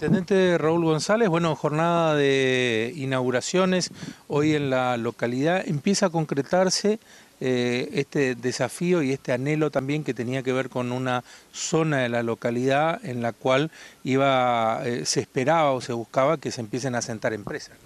Intendente Raúl González, bueno, jornada de inauguraciones hoy en la localidad. Empieza a concretarse eh, este desafío y este anhelo también que tenía que ver con una zona de la localidad en la cual iba, eh, se esperaba o se buscaba que se empiecen a asentar empresas.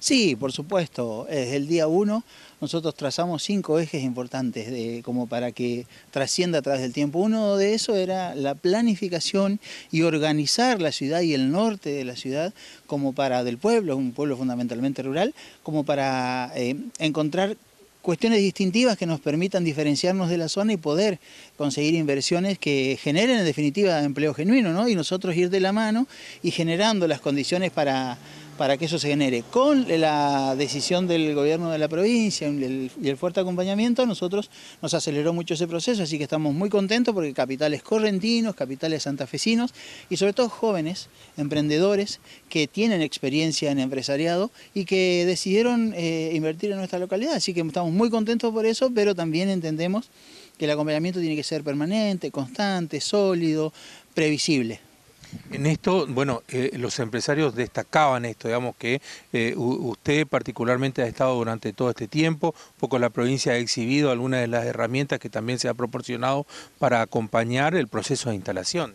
Sí, por supuesto. Desde el día uno nosotros trazamos cinco ejes importantes de, como para que trascienda a través del tiempo. Uno de eso era la planificación y organizar la ciudad y el norte de la ciudad como para del pueblo, un pueblo fundamentalmente rural, como para eh, encontrar cuestiones distintivas que nos permitan diferenciarnos de la zona y poder conseguir inversiones que generen en definitiva empleo genuino, ¿no? Y nosotros ir de la mano y generando las condiciones para para que eso se genere. Con la decisión del gobierno de la provincia y el, fuerte acompañamiento, nosotros nos aceleró mucho ese proceso, así que estamos muy contentos porque capitales correntinos, capitales santafesinos y sobre todo jóvenes, emprendedores que tienen experiencia en empresariado y que decidieron eh, invertir en nuestra localidad, así que estamos muy contentos por eso, pero también entendemos que el acompañamiento tiene que ser permanente, constante, sólido, previsible. En esto, bueno, eh, los empresarios destacaban esto, digamos que eh, usted particularmente ha estado durante todo este tiempo, un poco la provincia ha exhibido algunas de las herramientas que también se ha proporcionado para acompañar el proceso de instalación.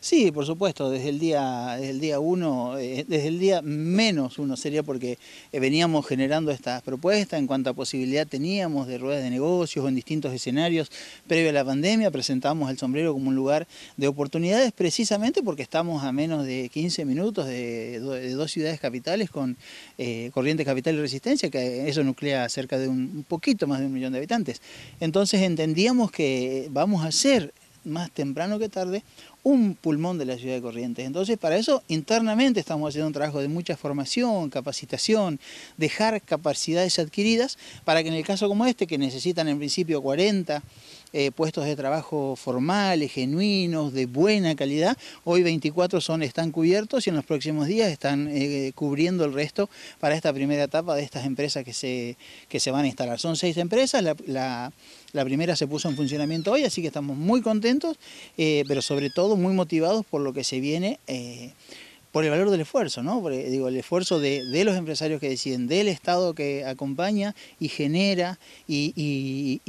Sí, por supuesto, desde el día, desde el día uno, eh, desde el día menos uno sería porque eh, veníamos generando estas propuestas en cuanto a posibilidad teníamos de ruedas de negocios en distintos escenarios. Previo a la pandemia presentamos el sombrero como un lugar de oportunidades precisamente porque estamos a menos de 15 minutos de, dos ciudades capitales con eh, Corrientes Capital y Resistencia, que eso nuclea cerca de un, poquito más de un millón de habitantes. Entonces entendíamos que vamos a hacer más temprano que tarde, un pulmón de la ciudad de Corrientes. Entonces, para eso internamente estamos haciendo un trabajo de mucha formación, capacitación, dejar capacidades adquiridas para que en el caso como este, que necesitan en principio 40 eh, puestos de trabajo formales, genuinos, de buena calidad. Hoy 24 son, están cubiertos y en los próximos días están eh, cubriendo el resto para esta primera etapa de estas empresas que se, se van a instalar. Son seis empresas, la, primera se puso en funcionamiento hoy, así que estamos muy contentos, eh, pero sobre todo muy motivados por lo que se viene por el valor del esfuerzo, ¿no? digo, el esfuerzo de, los empresarios que deciden, del Estado que acompaña y genera y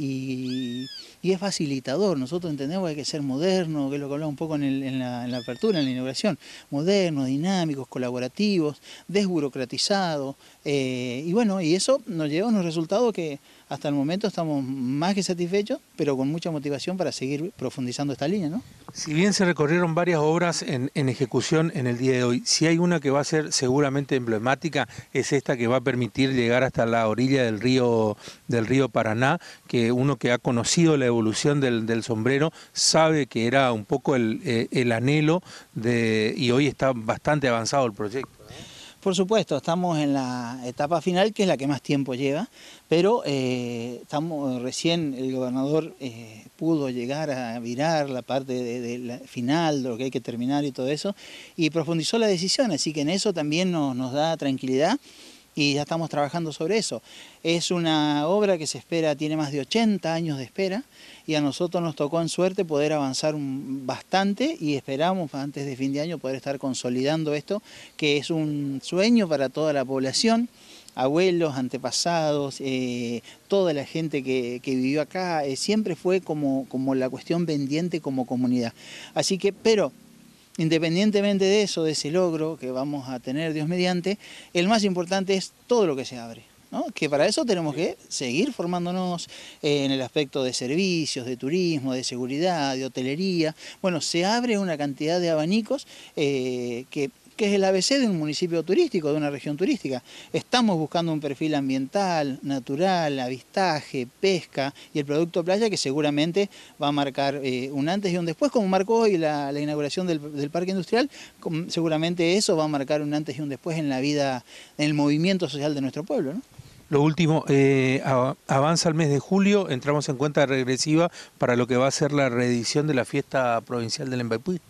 y es facilitador. Nosotros entendemos que hay que ser moderno, que es lo que hablaba un poco en, la, apertura, en la inauguración, modernos, dinámicos, colaborativos, desburocratizados, eh, y bueno, y eso nos lleva a unos resultados que hasta el momento estamos más que satisfechos, pero con mucha motivación para seguir profundizando esta línea, ¿no? Si bien se recorrieron varias obras en, ejecución en el día de hoy, si hay una que va a ser seguramente emblemática, es esta que va a permitir llegar hasta la orilla del río, del río Paraná, que uno que ha conocido la evolución del, sombrero, sabe que era un poco eh, el, anhelo de, y hoy está bastante avanzado el proyecto. ¿eh? Por supuesto, estamos en la etapa final, que es la que más tiempo lleva, pero eh, estamos recién el gobernador pudo llegar a virar la parte final, de lo que hay que terminar y todo eso, y profundizó la decisión, así que en eso también nos, nos da tranquilidad y ya estamos trabajando sobre eso. Es una obra que se espera, tiene más de 80 años de espera y a nosotros nos tocó en suerte poder avanzar bastante y esperamos antes de fin de año poder estar consolidando esto, que es un sueño para toda la población abuelos, antepasados, eh, toda la gente que, vivió acá, eh, siempre fue como, como la cuestión pendiente como comunidad. Así que, pero Independientemente de eso, de ese logro que vamos a tener Dios mediante, el más importante es todo lo que se abre. ¿no? que para eso tenemos que seguir formándonos eh, en el aspecto de servicios, de turismo, de seguridad, de hotelería. Bueno, se abre una cantidad de abanicos eh, que que es el ABC de un municipio turístico, de una región turística. Estamos buscando un perfil ambiental, natural, avistaje, pesca y el producto playa que seguramente va a marcar eh, un antes y un después, como marcó hoy la, inauguración del, parque industrial, seguramente eso va a marcar un antes y un después en la vida, en el movimiento social de nuestro pueblo. ¿no? Lo último, eh, avanza el mes de julio, entramos en cuenta regresiva para lo que va a ser la reedición de la fiesta provincial del Embaipú.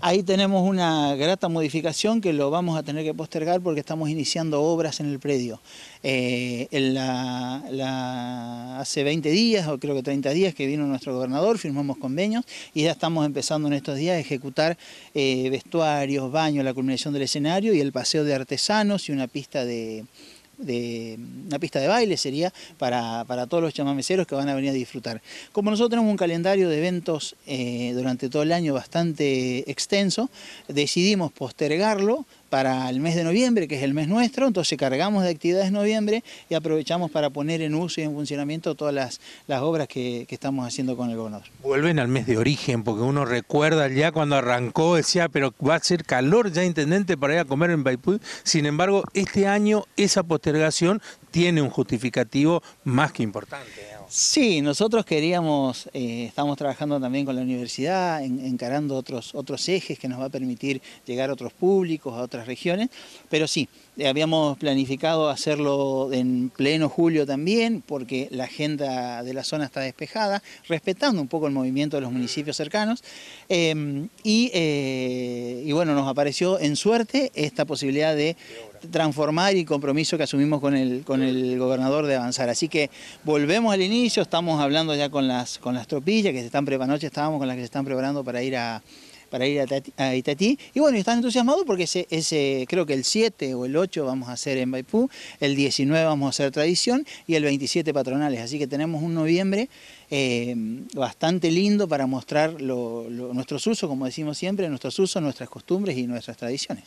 Ahí tenemos una grata modificación que lo vamos a tener que postergar porque estamos iniciando obras en el predio. Eh, hace 20 días, o creo que 30 días, que vino nuestro gobernador, firmamos convenios y ya estamos empezando en estos días a ejecutar eh, vestuarios, baños, la culminación del escenario y el paseo de artesanos y una pista de de mm, una pista de baile sería para, todos los chamameceros que van a venir a disfrutar. Como nosotros tenemos un calendario de eventos eh, durante todo el año bastante extenso, decidimos postergarlo para el mes de noviembre, que es el mes nuestro, entonces cargamos de actividades noviembre y aprovechamos para poner en uso y en funcionamiento todas las, obras que, estamos haciendo con el gobernador. Vuelven al mes de origen, porque uno recuerda ya cuando arrancó, decía, pero va a ser calor ya, intendente, para ir a comer en Baipú. Sin embargo, este año esa postergación tiene un justificativo más que importante. ¿eh? Sí, nosotros queríamos, eh, estamos trabajando también con la universidad, encarando otros, otros ejes que nos va a permitir llegar a otros públicos, a otras regiones, pero sí, eh, habíamos planificado hacerlo en pleno julio también, porque la agenda de la zona está despejada, respetando un poco el movimiento de los municipios cercanos, em, eh, y bueno, nos apareció en suerte esta posibilidad de transformar y compromiso que asumimos con el, con el gobernador de avanzar. Así que volvemos al inicio, estamos hablando ya con las, con las tropillas que se están preparando, anoche estábamos con las que se están preparando para ir a para ir a, Itatí. Y bueno, están entusiasmados porque ese, ese, creo que el 7 o el 8 vamos a hacer en Baipú, el 19 vamos a hacer tradición y el 27 patronales. Así que tenemos un noviembre eh, bastante lindo para mostrar nuestros usos, como decimos siempre, nuestros usos, nuestras costumbres y nuestras tradiciones.